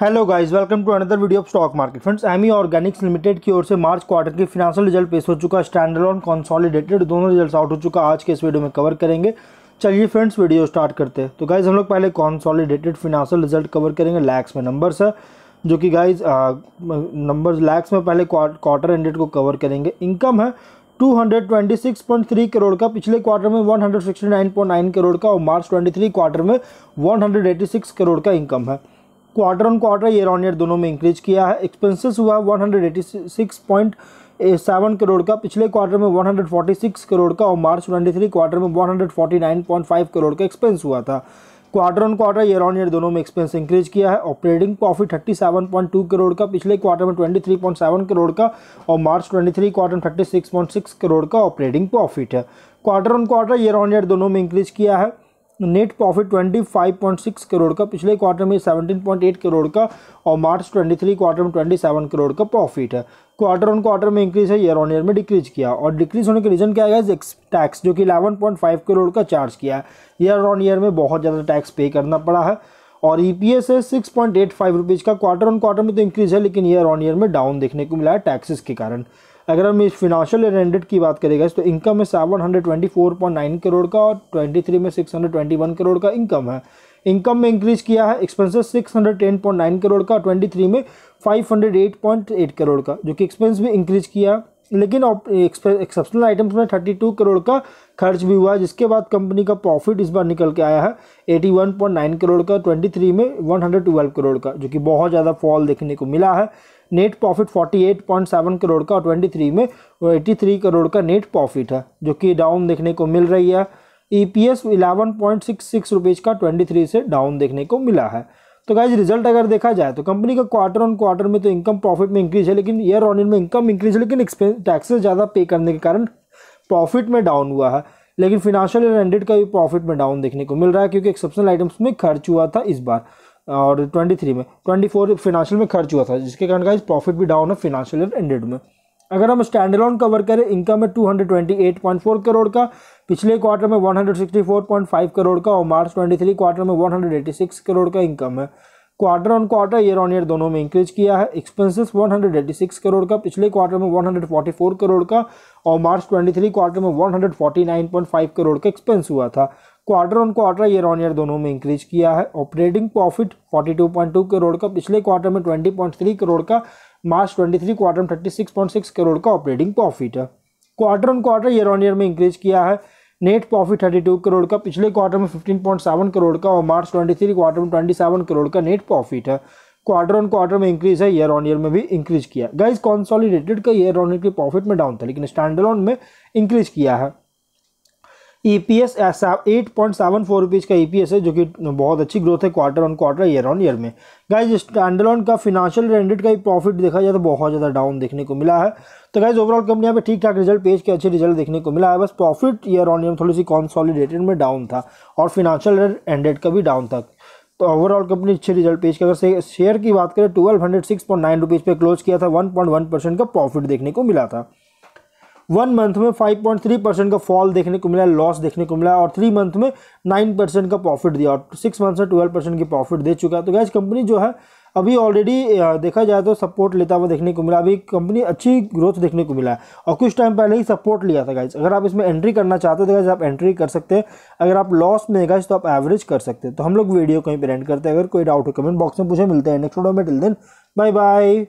hello guys welcome to another video of stock market friends Ami Organics Limited की ओर से March quarter के financial result पेश हो चुका स्टैंडर्ड ऑन कॉन्सॉलीडेटेड दोनों रिजल्ट आउट हो चुका आज के इस वीडियो में कवर करेंगे चलिए फ्रेंड्स वीडियो स्टार्ट करते हैं तो गाइज हम लोग पहले कॉन्सॉलीडेटेड फिनेंशियल रिजल्ट कवर करेंगे लैक्स में नंबर्स है जो कि गाइज नंबर लैक्स में पहले क्वार्टर एंडेड को कवर करेंगे इनकम है 226.3 करोड़ का पिछले क्वार्टर में 169.9 करोड़ का और मार्च 23 क्वार्टर में 186 करोड़ का इनकम है quarter on quarter year on year दोनों में इंक्रीज किया है एक्सपेंसेस हुआ वन सेवन करोड़ का पिछले क्वार्टर में 146 करोड़ का और मार्च 23 क्वार्टर में 149.5 करोड़ का एक्सपेंस हुआ था quarter on quarter year on year दोनों में एक्सपेंस इंक्रीज किया है ऑपरेटिंग प्रॉफिट 37.2 करोड़ का पिछले क्वार्टर में 23.7 करोड़ का और मार्च 23 क्वार्टर में 36.6 करोड़ का ऑपरेटिंग प्रॉफिट है quarter on quarter year on year दोनों में इंक्रीज किया है नेट प्रॉफिट 25.6 करोड़ का पिछले क्वार्टर में 17.8 करोड़ का और मार्च 23 क्वार्टर में 27 करोड़ का प्रॉफिट है क्वार्टर ऑन क्वार्टर में इंक्रीज है ईयर ऑन ईयर में डिक्रीज किया और डिक्रीज होने का रीज़न क्या है टैक्स जो कि 11.5 करोड़ का चार्ज किया है ईयर ऑन ईयर में बहुत ज़्यादा टैक्स पे करना पड़ा है और ई पी एस है six point eight five rupees का क्वार्टर ऑन क्वार्टर में तो इंक्रीज है लेकिन ईयर ऑन ईयर में डाउन देखने को मिला है टैक्सेस के कारण अगर हम इस फिनाशियल ईयर एंडेड की बात करेगा तो इनकम में seven hundred twenty four point nine crore का और ट्वेंटी थ्री में six hundred twenty one crore का इनकम है इनकम में इंक्रीज किया है एक्सपेंसेस नाइन करोड़ का ट्वेंटी थ्री में five hundred eight point eight crore का जो कि एक्सपेंस भी इंक्रीज किया है लेकिन एक्सेप्शनल आइटम्स में 32 करोड़ का खर्च भी हुआ जिसके बाद कंपनी का प्रॉफिट इस बार निकल के आया है 81.9 करोड़ का 23 में 112 करोड़ का जो कि बहुत ज़्यादा फॉल देखने को मिला है नेट प्रॉफिट 48.7 करोड़ का और 23 में 83 करोड़ का नेट प्रॉफिट है जो कि डाउन देखने को मिल रही है E P S eleven point six six rupees का ट्वेंटी थ्री से डाउन देखने को मिला है तो गाइज रिजल्ट अगर देखा जाए तो कंपनी का क्वार्टर ऑन क्वार्टर में तो इनकम प्रॉफिट में इंक्रीज है लेकिन ईयर ऑन ईयर में इनकम इंक्रीज है लेकिन एक्सपेंस टैक्सेस ज़्यादा पे करने के कारण प्रॉफिट में डाउन हुआ है लेकिन फिनेंशियल ईयर एंडेड का भी प्रॉफिट में डाउन देखने को मिल रहा है क्योंकि एक्सेप्शनल आइटम्स में खर्च हुआ था इस बार और ट्वेंटी थ्री में ट्वेंटी फोर फिनांशियल में खर्च हुआ था जिसके कारण गाइज प्रॉफिट भी डाउन है फिनांशियल ईयर एंडेड में अगर हम स्टैंडलॉन कवर करें इनकम है two hundred twenty eight point four crore का पिछले क्वार्टर में 164.5 करोड़ का और मार्च 23 क्वार्टर में 186 करोड़ का इनकम है quarter on quarter year on year दोनों में इंक्रीज किया है एक्सपेंसेस 186 करोड़ का पिछले क्वार्टर में 144 करोड़ का और मार्च 23 क्वार्टर में 149.5 करोड़ का एक्सपेंस हुआ था quarter on quarter year on year दोनों में इंक्रीज किया है ऑपरेटिंग प्रॉफिट 42.2 करोड़ का पिछले क्वार्टर में 20.3 करोड़ का मार्च 23 क्वार्टर में 36.6 करोड़ का ऑपरेटिंग प्रॉफिट है quarter on quarter year on year में इंक्रीज किया है net profit thirty two crore का पिछले क्वार्टर में फिफ्टीन पॉइंट सेवन करोड़ का और मार्च ट्वेंटी थ्री क्वार्टर में ट्वेंटी सेवन करोड़ का नेट प्रॉफिट है क्वार्टर ऑन क्वार्टर में इंक्रीज है ईयर ऑन ईयर में भी इंक्रीज किया गाइज कॉन्सॉलिडेटेड का ईयर ऑन ईयर की प्रॉफिट में डाउन था लेकिन स्टैंडर्ड में इंक्रीज किया है E P S eight point seven four rupees का ई पी एस है जो कि uh, बहुत अच्छी ग्रोथ है quarter on quarter year on year में गाइज स्टैंडलॉन का फिनेंशियल रेंडेड का ही प्रॉफिट देखा जाए तो बहुत ज़्यादा डाउन देखने को मिला है तो गाइज ओवरऑल कंपनी यहाँ पे ठीक ठाक रिजल्ट पेज के अच्छे रिजल्ट देखने को मिला है बस प्रॉफिट ईयर ऑन ईयर थोड़ी सी कॉन्सॉलीडेटेड में डाउन था और फिनेंशियल एंडेड का भी डाउन था तो ओवरऑल कंपनी अच्छे रिजल्ट पेश के अगर शेयर की बात करें twelve hundred six point nine rupees पर क्लोज किया था वन पॉइंट वन परसेंट का प्रॉफिट देखने को मिला था वन मंथ में 5.3 परसेंट का फॉल देखने को मिला लॉस देखने को मिला और थ्री मंथ में 9 परसेंट का प्रॉफिट दिया और सिक्स मंथ में 12 परसेंट की प्रॉफिट दे चुका है तो गैस कंपनी जो है अभी ऑलरेडी देखा जाए तो सपोर्ट लेता हुआ देखने को मिला अभी कंपनी अच्छी ग्रोथ देखने को मिला है और कुछ टाइम पहले ही सपोर्ट लिया था गाइज अगर आप इसमें एंट्री करना चाहते हो तो गाइज आप एंट्री कर सकते हैं अगर आप लॉस में गाइज तो आप एवरेज कर सकते हैं तो हम लोग वीडियो कहीं पर एंड करते हैं अगर कोई डाउट हो कमेंट बॉक्स में पूछे मिलते हैं नेक्स्ट वीडियो में टिल देन बाय बाय